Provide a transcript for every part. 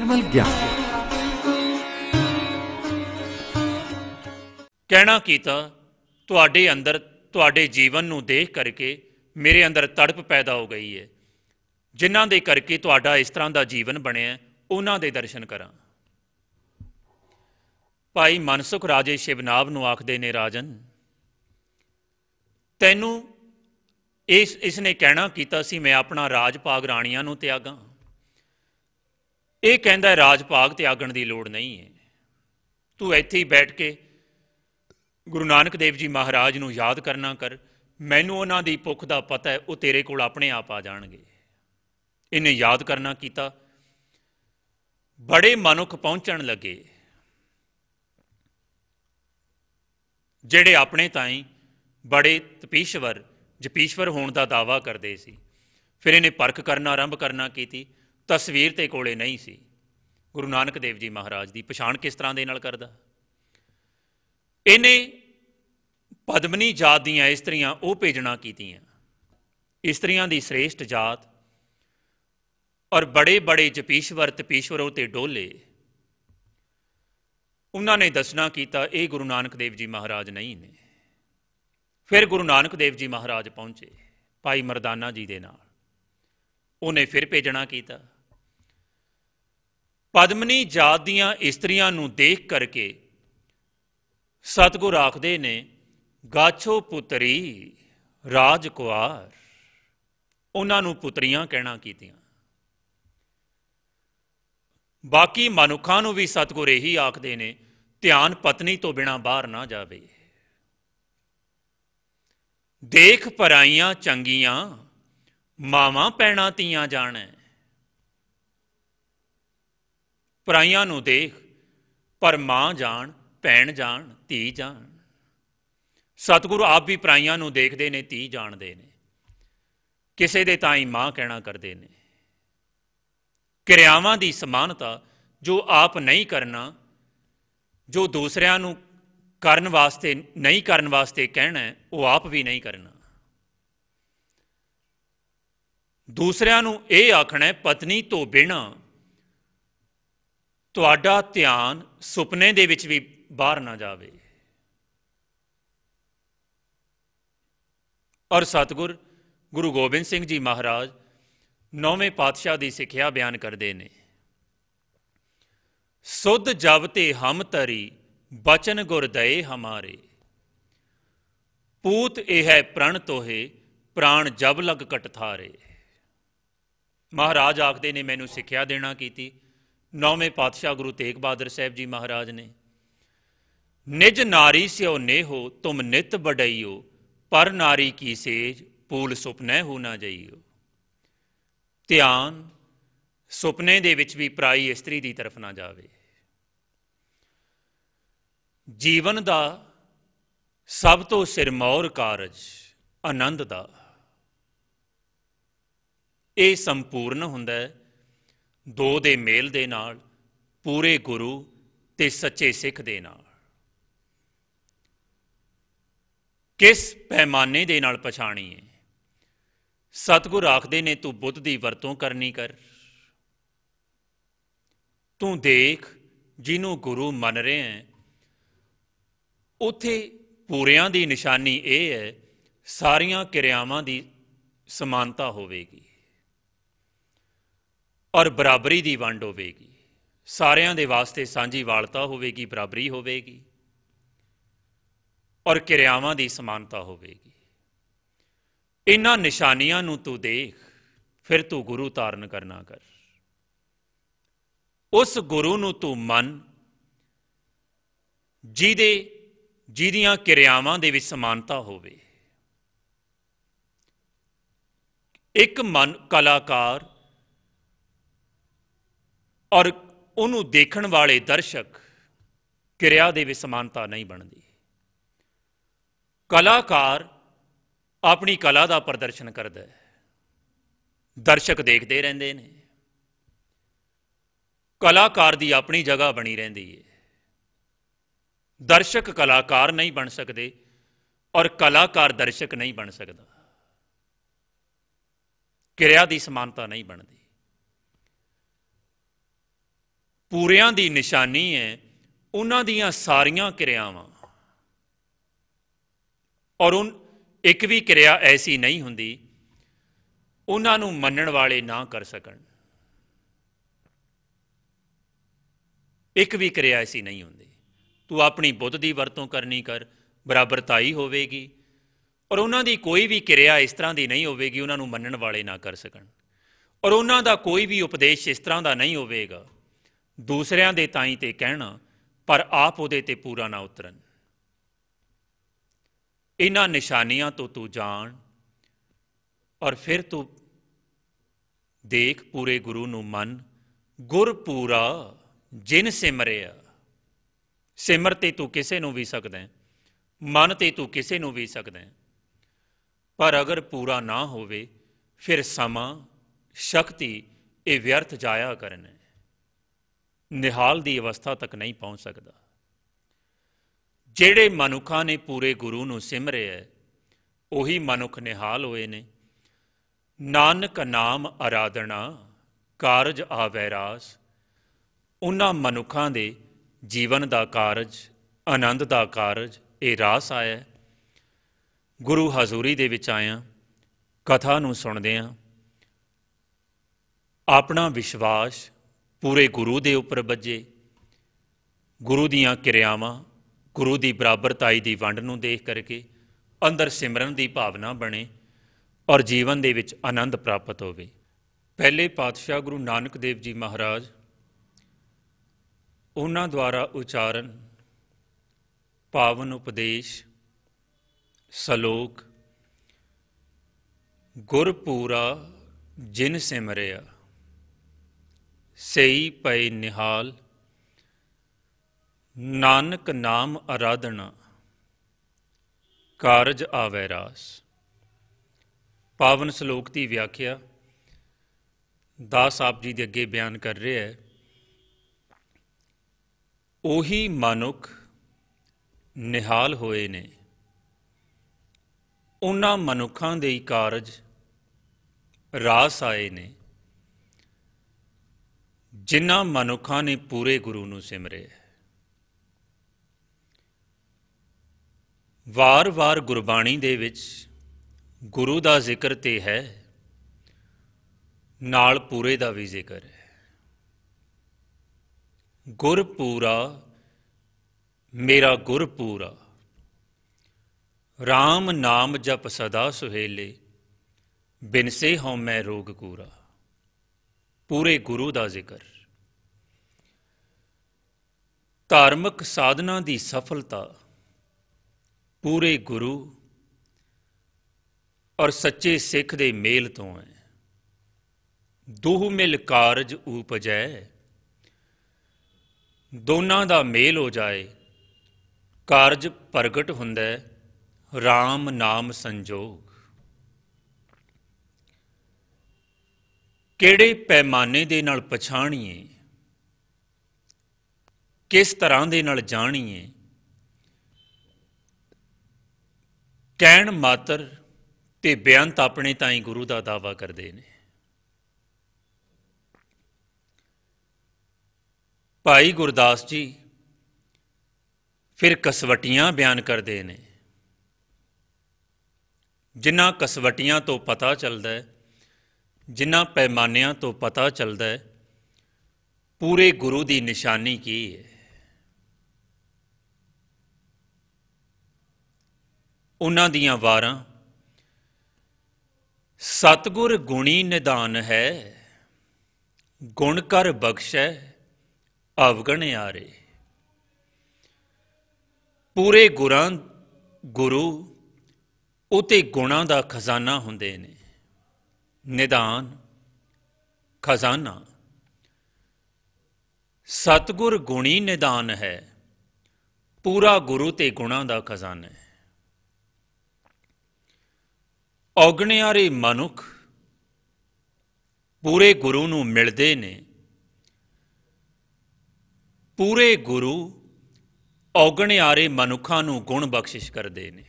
ਨਿਰਮਲ ਗਿਆਨ ਕਹਿਣਾ ਕੀਤਾ ਤੁਹਾਡੇ ਅੰਦਰ ਤੁਹਾਡੇ ਜੀਵਨ ਨੂੰ ਦੇਖ ਕਰਕੇ ਮੇਰੇ ਅੰਦਰ ਤੜਪ ਪੈਦਾ ਹੋ ਗਈ ਹੈ ਜਿਨ੍ਹਾਂ ਦੇ ਕਰਕੇ ਤੁਹਾਡਾ ਇਸ ਤਰ੍ਹਾਂ ਦਾ ਜੀਵਨ ਬਣਿਆ ਉਹਨਾਂ ਦੇ ਦਰਸ਼ਨ ਕਰਾਂ ਭਾਈ ਮਨਸੁਖ ਰਾਜੇ ਸ਼ਿਵਨਾਬ ਨੂੰ ਆਖਦੇ ਨੇ ਰਾਜਨ ਤੈਨੂੰ ਇਸ ਇਸ ਨੇ ਕਹਿਣਾ ਕੀਤਾ ਸੀ ਮੈਂ ਆਪਣਾ ਰਾਜ ਪਾਗ ਰਾਣੀਆਂ ਨੂੰ ਤਿਆਗਾਂ ਇਹ ਕਹਿੰਦਾ ਰਾਜ ਭਾਗ ਤਿਆਗਣ ਦੀ ਲੋੜ ਨਹੀਂ ਹੈ ਤੂੰ ਇੱਥੇ ਹੀ ਬੈਠ ਕੇ ਗੁਰੂ ਨਾਨਕ ਦੇਵ ਜੀ ਮਹਾਰਾਜ ਨੂੰ ਯਾਦ ਕਰਨਾ ਕਰ ਮੈਨੂੰ ਉਹਨਾਂ ਦੀ ਭੁੱਖ ਦਾ ਪਤਾ ਹੈ ਉਹ ਤੇਰੇ ਕੋਲ ਆਪਣੇ ਆਪ ਆ ਜਾਣਗੇ ਇਹਨੇ ਯਾਦ ਕਰਨਾ ਕੀਤਾ ਬੜੇ ਮਨੁੱਖ ਪਹੁੰਚਣ ਲੱਗੇ ਜਿਹੜੇ ਆਪਣੇ ਹੀ ਬੜੇ ਤਪੀਸ਼ਵਰ ਜਪੀਸ਼ਵਰ ਹੋਣ ਦਾ ਦਾਵਾ ਕਰਦੇ ਸੀ ਫਿਰ ਇਹਨੇ ਪਰਖ ਕਰਨਾ ਆਰੰਭ ਕਰਨਾ ਕੀਤੀ ਤਸਵੀਰ ਤੇ ਕੋਲੇ ਨਹੀਂ ਸੀ ਗੁਰੂ ਨਾਨਕ ਦੇਵ ਜੀ ਮਹਾਰਾਜ ਦੀ ਪਛਾਣ ਕਿਸ ਤਰ੍ਹਾਂ ਦੇ ਨਾਲ ਕਰਦਾ ਇਹਨੇ ਪਦਮਨੀ ਜਾਤ ਦੀਆਂ ਇਸਤਰੀਆਂ ਉਹ ਭੇਜਣਾ ਕੀਤੀਆਂ ਇਸਤਰੀਆਂ ਦੀ ਸ੍ਰੇਸ਼ਟ ਜਾਤ ਔਰ ਬੜੇ ਬੜੇ ਜਪੀਸ਼ਵਰ ਤਪੀਸ਼ਵਰੋਂ ਤੇ ਡੋਲੇ ਉਹਨਾਂ ਨੇ ਦੱਸਣਾ ਕੀਤਾ ਇਹ ਗੁਰੂ ਨਾਨਕ ਦੇਵ ਜੀ ਮਹਾਰਾਜ ਨਹੀਂ ਨੇ ਫਿਰ ਗੁਰੂ ਨਾਨਕ ਦੇਵ ਜੀ ਮਹਾਰਾਜ ਪਹੁੰਚੇ ਭਾਈ ਮਰਦਾਨਾ ਜੀ ਦੇ ਨਾਲ ਉਹਨੇ ਫਿਰ ਭੇਜਣਾ ਕੀਤਾ ਪਦਮਨੀ ਜਾਤ ਦੀਆਂ ਇਸਤਰੀਆਂ ਨੂੰ ਦੇਖ ਕਰਕੇ ਸਤਗੁਰ ਆਖਦੇ ਨੇ ਗਾਛੋ ਪੁੱਤਰੀ ਰਾਜਕੁਆਰ ਉਹਨਾਂ ਨੂੰ ਪੁੱਤਰੀਆਂ ਕਹਿਣਾ ਕੀਤੀਆਂ ਬਾਕੀ ਮਨੁੱਖਾਂ ਨੂੰ ਵੀ ਸਤਗੁਰ ਇਹੀ ਆਖਦੇ ਨੇ ਧਿਆਨ ਪਤਨੀ ਤੋਂ ਬਿਨਾ ਬਾਹਰ ਨਾ ਜਾਵੇ ਦੇਖ ਪਰਾਈਆਂ ਚੰਗੀਆਂ ਮਾਵਾਂ ਪੈਣਾ ਤੀਆਂ ਜਾਣੈ ਪਰਾਈਆਂ ਨੂੰ ਦੇਖ ਪਰ ਮਾਂ ਜਾਣ ਭੈਣ ਜਾਣ ਧੀ ਜਾਣ ਸਤਿਗੁਰੂ ਆਪ ਵੀ ਪਰਾਈਆਂ ਨੂੰ ਦੇਖਦੇ ਨੇ ਧੀ ਜਾਣਦੇ ਨੇ ਕਿਸੇ ਦੇ ਤਾਂ ਹੀ ਮਾਂ ਕਹਿਣਾ ਕਰਦੇ ਨੇ ਕਿਰਿਆਵਾਂ ਦੀ ਸਮਾਨਤਾ ਜੋ ਆਪ ਨਹੀਂ ਕਰਨਾ ਜੋ ਦੂਸਰਿਆਂ ਨੂੰ ਕਰਨ ਵਾਸਤੇ ਨਹੀਂ ਕਰਨ ਵਾਸਤੇ ਕਹਿਣਾ ਉਹ ਆਪ ਵੀ ਨਹੀਂ ਕਰਨਾ ਦੂਸਰਿਆਂ ਨੂੰ ਇਹ ਆਖਣਾ ਪਤਨੀ ਤੋਂ ਬਿਨਾ ਤੁਹਾਡਾ ਧਿਆਨ ਸੁਪਨੇ ਦੇ ਵਿੱਚ ਵੀ ਬਾਹਰ ਨਾ ਜਾਵੇ ਔਰ ਸਤਗੁਰ ਗੁਰੂ ਗੋਬਿੰਦ ਸਿੰਘ ਜੀ ਮਹਾਰਾਜ ਨੌਵੇਂ ਪਾਤਸ਼ਾਹ ਦੀ ਸਿੱਖਿਆ ਬਿਆਨ ਕਰਦੇ ਨੇ ਸੁਧ ਜਬ ਤੇ ਹਮ ਤਰੀ ਬਚਨ ਗੁਰ ਦਏ ਹਮਾਰੇ ਪੂਤ ਇਹ ਹੈ ਪ੍ਰਣ ਤੋਹੇ ਪ੍ਰਾਣ ਜਬ ਲਗ ਕਟਥਾਰੇ ਮਹਾਰਾਜ ਆਖਦੇ ਨੇ ਮੈਨੂੰ ਸਿੱਖਿਆ ਦੇਣਾ ਕੀਤੀ ਨੌਵੇਂ ਪਾਤਸ਼ਾਹ ਗੁਰੂ ਤੇਗ ਬਹਾਦਰ ਸਾਹਿਬ ਜੀ ਮਹਾਰਾਜ ਨੇ ਨਿਜ ਨਾਰੀ ਸਿਓ ਨੇਹੋ ਤੁਮ ਨਿਤ ਬੜਈਓ ਪਰ ਨਾਰੀ ਕੀ ਸੇਜ ਪੂਲ ਸੁਪਨੇ ਹੋ ਨਾ ਜਾਈਓ ਧਿਆਨ ਸੁਪਨੇ ਦੇ ਵਿੱਚ ਵੀ ਪ੍ਰਾਈ ਇਸਤਰੀ ਦੀ ਤਰਫ ਨਾ ਜਾਵੇ ਜੀਵਨ ਦਾ ਸਭ ਤੋਂ ਸਿਰਮੌਰ ਕਾਰਜ ਆਨੰਦ ਦਾ ਇਹ ਸੰਪੂਰਨ ਹੁੰਦਾ ਹੈ ਦੋ ਦੇ ਮੇਲ ਦੇ ਨਾਲ ਪੂਰੇ ਗੁਰੂ ਤੇ ਸੱਚੇ ਸਿੱਖ ਦੇ ਨਾਲ ਕਿਸ ਪੈਮਾਨੇ ਦੇ ਨਾਲ ਪਛਾਣੀਏ ਸਤਗੁਰ ਆਖਦੇ ਨੇ ਤੂੰ ਬੁੱਧ ਦੀ ਵਰਤੋਂ ਕਰਨੀ ਕਰ ਤੂੰ ਦੇਖ ਜਿਹਨੂੰ ਗੁਰੂ ਮੰਨ ਰਹੇ ਹੈ ਉਥੇ ਪੂਰਿਆਂ ਦੀ ਨਿਸ਼ਾਨੀ ਇਹ ਹੈ ਸਾਰੀਆਂ ਕਿਰਿਆਵਾਂ ਦੀ ਸਮਾਨਤਾ ਹੋਵੇਗੀ ਔਰ ਬਰਾਬਰੀ ਦੀ ਵੰਡ ਹੋਵੇਗੀ ਸਾਰਿਆਂ ਦੇ ਵਾਸਤੇ ਸਾਂਝੀ ਵਾਲਤਾ ਹੋਵੇਗੀ ਬਰਾਬਰੀ ਹੋਵੇਗੀ ਔਰ ਕਿਰਿਆਵਾਂ ਦੀ ਸਮਾਨਤਾ ਹੋਵੇਗੀ ਇਹਨਾਂ ਨਿਸ਼ਾਨੀਆਂ ਨੂੰ ਤੂੰ ਦੇਖ ਫਿਰ ਤੂੰ ਗੁਰੂ ਧਾਰਨ ਕਰਨਾ ਕਰ ਉਸ ਗੁਰੂ ਨੂੰ ਤੂੰ ਮੰਨ ਜਿਹਦੇ ਜਿਹਦੀਆਂ ਕਿਰਿਆਵਾਂ ਦੇ ਵਿੱਚ ਸਮਾਨਤਾ ਹੋਵੇ ਇੱਕ ਮਨ ਕਲਾਕਾਰ ਔਰ ਉਹਨੂੰ ਦੇਖਣ ਵਾਲੇ ਦਰਸ਼ਕ ਕਿਰਿਆ ਦੇ ਵਿੱਚ ਸਮਾਨਤਾ ਨਹੀਂ ਬਣਦੀ ਕਲਾਕਾਰ ਆਪਣੀ ਕਲਾ ਦਾ ਪ੍ਰਦਰਸ਼ਨ ਕਰਦਾ ਹੈ ਦਰਸ਼ਕ ਦੇਖਦੇ ਰਹਿੰਦੇ ਨੇ ਕਲਾਕਾਰ ਦੀ ਆਪਣੀ ਜਗ੍ਹਾ ਬਣੀ ਰਹਿੰਦੀ ਹੈ ਦਰਸ਼ਕ ਕਲਾਕਾਰ ਨਹੀਂ ਬਣ ਸਕਦੇ ਔਰ ਕਲਾਕਾਰ ਦਰਸ਼ਕ ਨਹੀਂ ਬਣ ਸਕਦਾ ਕਿਰਿਆ ਦੀ ਸਮਾਨਤਾ ਨਹੀਂ ਬਣਦੀ ਪੂਰਿਆਂ ਦੀ ਨਿਸ਼ਾਨੀ ਹੈ ਉਹਨਾਂ ਦੀਆਂ ਸਾਰੀਆਂ ਕਿਰਿਆਵਾਂ ਔਰ ਉਹ ਇੱਕ ਵੀ ਕਿਰਿਆ ਐਸੀ ਨਹੀਂ ਹੁੰਦੀ ਉਹਨਾਂ ਨੂੰ ਮੰਨਣ ਵਾਲੇ ਨਾ ਕਰ ਸਕਣ ਇੱਕ ਵੀ ਕਿਰਿਆ ਐਸੀ ਨਹੀਂ ਹੁੰਦੀ ਤੂੰ ਆਪਣੀ ਬੁੱਧ ਦੀ ਵਰਤੋਂ ਕਰਨੀ ਕਰ ਬਰਾਬਰਤਾ ਹੀ ਹੋਵੇਗੀ ਔਰ ਉਹਨਾਂ ਦੀ ਕੋਈ ਵੀ ਕਿਰਿਆ ਇਸ ਤਰ੍ਹਾਂ ਦੀ ਨਹੀਂ ਹੋਵੇਗੀ ਉਹਨਾਂ ਨੂੰ ਮੰਨਣ ਵਾਲੇ ਨਾ ਕਰ ਸਕਣ ਔਰ ਉਹਨਾਂ ਦਾ ਕੋਈ ਵੀ ਉਪਦੇਸ਼ ਇਸ ਤਰ੍ਹਾਂ ਦਾ ਨਹੀਂ ਹੋਵੇਗਾ ਦੂਸਰਿਆਂ ਦੇ ਤਾਈ ਤੇ ਕਹਿਣਾ ਪਰ ਆਪ ਉਹਦੇ ਤੇ ਪੂਰਾ ਨਾ ਉਤਰਨ ਇਹਨਾਂ ਨਿਸ਼ਾਨੀਆਂ ਤੋਂ ਤੂੰ ਜਾਣ ਔਰ ਫਿਰ ਤੂੰ ਦੇਖ ਪੂਰੇ ਗੁਰੂ ਨੂੰ ਮੰਨ ਗੁਰ ਪੂਰਾ ਜਿਨ ਸਿਮਰਿਆ ਸਿਮਰ ਤੇ ਤੂੰ ਕਿਸੇ ਨੂੰ ਵੀ ਸਕਦਾ ਮਨ ਤੇ ਤੂੰ ਕਿਸੇ ਨੂੰ ਵੀ ਸਕਦਾ ਪਰ ਅਗਰ ਪੂਰਾ ਨਾ ਹੋਵੇ ਫਿਰ ਸਮਾਂ ਸ਼ਕਤੀ ਇਹ ਵਿਅਰਥ ਜਾਇਆ ਕਰਨੇ ਨਿਹਾਲ ਦੀ ਅਵਸਥਾ ਤੱਕ ਨਹੀਂ ਪਹੁੰਚ ਸਕਦਾ ਜਿਹੜੇ ਮਨੁੱਖਾਂ ਨੇ ਪੂਰੇ ਗੁਰੂ ਨੂੰ ਸਿਮਰਿਆ ਹੈ ਉਹੀ ਮਨੁੱਖ ਨਿਹਾਲ ਹੋਏ ਨੇ ਨਾਨਕ ਨਾਮ ਆਰਾਧਨਾ ਕਾਰਜ ਆਵੈਰਾਸ ਉਹਨਾਂ ਮਨੁੱਖਾਂ ਦੇ ਜੀਵਨ ਦਾ ਕਾਰਜ ਆਨੰਦ ਦਾ ਕਾਰਜ ਇਹ ਰਾਸ ਆਇਆ ਗੁਰੂ ਹਜ਼ੂਰੀ ਦੇ ਵਿੱਚ ਆਇਆ ਕਥਾ ਨੂੰ ਸੁਣਦੇ ਆ ਆਪਣਾ ਵਿਸ਼ਵਾਸ ਪੂਰੇ ਗੁਰੂ ਦੇ ਉੱਪਰ ਵੱਜੇ ਗੁਰੂ ਦੀਆਂ ਕਿਰਿਆਵਾਂ ਗੁਰੂ ਦੀ ਬਰਾਬਰਤਾਈ ਦੀ ਵੰਡ ਨੂੰ ਦੇਖ ਕਰਕੇ ਅੰਦਰ ਸਿਮਰਨ ਦੀ ਭਾਵਨਾ ਬਣੇ ਔਰ ਜੀਵਨ ਦੇ ਵਿੱਚ ਆਨੰਦ ਪ੍ਰਾਪਤ ਹੋਵੇ ਪਹਿਲੇ ਪਾਤਸ਼ਾਹ ਗੁਰੂ ਨਾਨਕ ਦੇਵ ਜੀ ਮਹਾਰਾਜ ਉਹਨਾਂ ਦੁਆਰਾ ਉਚਾਰਨ ਪਾਵਨ ਉਪਦੇਸ਼ ਸਲੋਕ ਗੁਰਪੂਰਾ ਜਿਨ ਸਿਮਰਿਆ ਸਈ ਪਏ ਨਿਹਾਲ ਨਾਨਕ ਨਾਮ ਆਰਾਧਨਾ ਕਾਰਜ ਆਵੇ ਰਾਸ ਪਾਵਨ ਸ਼ਲੋਕ ਦੀ ਵਿਆਖਿਆ ਦਾਸ ਆਪ ਜੀ ਦੇ ਅੱਗੇ ਬਿਆਨ ਕਰ ਰਿਹਾ ਹੈ ਉਹੀ ਮਨੁੱਖ ਨਿਹਾਲ ਹੋਏ ਨੇ ਉਹਨਾਂ ਮਨੁੱਖਾਂ ਦੇ ਹੀ ਕਾਰਜ ਰਾਸ ਆਏ ਨੇ ਜਿਨ੍ਹਾਂ ਮਨੁੱਖਾਂ ਨੇ ਪੂਰੇ ਗੁਰੂ ਨੂੰ ਸਿਮਰਿਆ ਵਾਰ-ਵਾਰ ਗੁਰਬਾਣੀ ਦੇ ਵਿੱਚ ਗੁਰੂ ਦਾ ਜ਼ਿਕਰ ਤੇ ਹੈ ਨਾਲ ਪੂਰੇ ਦਾ ਵੀ ਜ਼ਿਕਰ ਹੈ ਗੁਰ ਪੂਰਾ ਮੇਰਾ ਗੁਰ ਪੂਰਾ RAM ਨਾਮ ਜਪ ਸਦਾ ਸੁਹੇਲੇ ਬਿਨਸੇ ਹਉ ਮੈਂ ਰੋਗ ਕੂਰਾ ਪੂਰੇ ਗੁਰੂ ਦਾ ਜ਼ਿਕਰ ਧਾਰਮਿਕ ਸਾਧਨਾ ਦੀ ਸਫਲਤਾ ਪੂਰੇ ਗੁਰੂ ਔਰ ਸੱਚੇ ਸਿੱਖ ਦੇ ਮੇਲ ਤੋਂ ਹੈ ਦੋਹ ਮਿਲ ਕਾਰਜ ਉਪਜੈ ਦੋਨਾਂ ਦਾ ਮੇਲ ਹੋ ਜਾਏ ਕਾਰਜ ਪ੍ਰਗਟ ਹੁੰਦਾ ਹੈ RAM ਨਾਮ ਸੰਜੋਗ ਕਿਹੜੇ ਪੈਮਾਨੇ ਦੇ ਨਾਲ ਪਛਾਣੀਏ ਕਿਸ ਤਰ੍ਹਾਂ ਦੇ ਨਾਲ ਜਾਣੀਏ ਕਹਿਣ ਮਾਤਰ ਤੇ ਬਿਆਨਤ ਆਪਣੇ ਤਾਂ ਹੀ ਗੁਰੂ ਦਾ ਦਾਵਾ ਕਰਦੇ ਨੇ ਭਾਈ ਗੁਰਦਾਸ ਜੀ ਫਿਰ ਕਸਵਟੀਆਂ ਬਿਆਨ ਕਰਦੇ ਨੇ ਜਿਨ੍ਹਾਂ ਕਸਵਟੀਆਂ ਤੋਂ ਪਤਾ ਚੱਲਦਾ ਹੈ ਜਿਨ੍ਹਾਂ ਪੈਮਾਨਿਆਂ ਤੋਂ ਪਤਾ ਚੱਲਦਾ ਹੈ ਪੂਰੇ ਗੁਰੂ ਦੀ ਨਿਸ਼ਾਨੀ ਕੀ ਹੈ ਉਹਨਾਂ ਦੀਆਂ ਵਾਰਾਂ ਸਤਗੁਰ ਗੁਣੀ ਨਿਦਾਨ ਹੈ ਗੁਣ ਕਰ ਬਖਸ਼ੈ ਅਵਗਣ ਆਰੇ ਪੂਰੇ ਗੁਰਾਂ ਗੁਰੂ ਉਤੇ ਗੁਣਾ ਦਾ ਖਜ਼ਾਨਾ ਹੁੰਦੇ ਨੇ ਨਿਦਾਨ ਖਜ਼ਾਨਾ ਸਤਗੁਰ ਗੁਣੀ ਨਿਦਾਨ ਹੈ ਪੂਰਾ ਗੁਰੂ ਤੇ ਗੁਣਾ ਦਾ ਖਜ਼ਾਨਾ ਹੈ ਔਗਣਿਆਰੇ ਮਨੁੱਖ ਪੂਰੇ ਗੁਰੂ ਨੂੰ ਮਿਲਦੇ ਨੇ ਪੂਰੇ ਗੁਰੂ ਔਗਣਿਆਰੇ ਮਨੁੱਖਾਂ ਨੂੰ ਗੁਣ ਬਖਸ਼ਿਸ਼ ਕਰਦੇ ਨੇ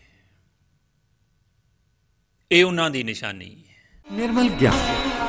ਇਹ ਉਹਨਾਂ ਦੀ ਨਿਸ਼ਾਨੀ ਹੈ ਨਿਰਮਲ ਗਿਆਨ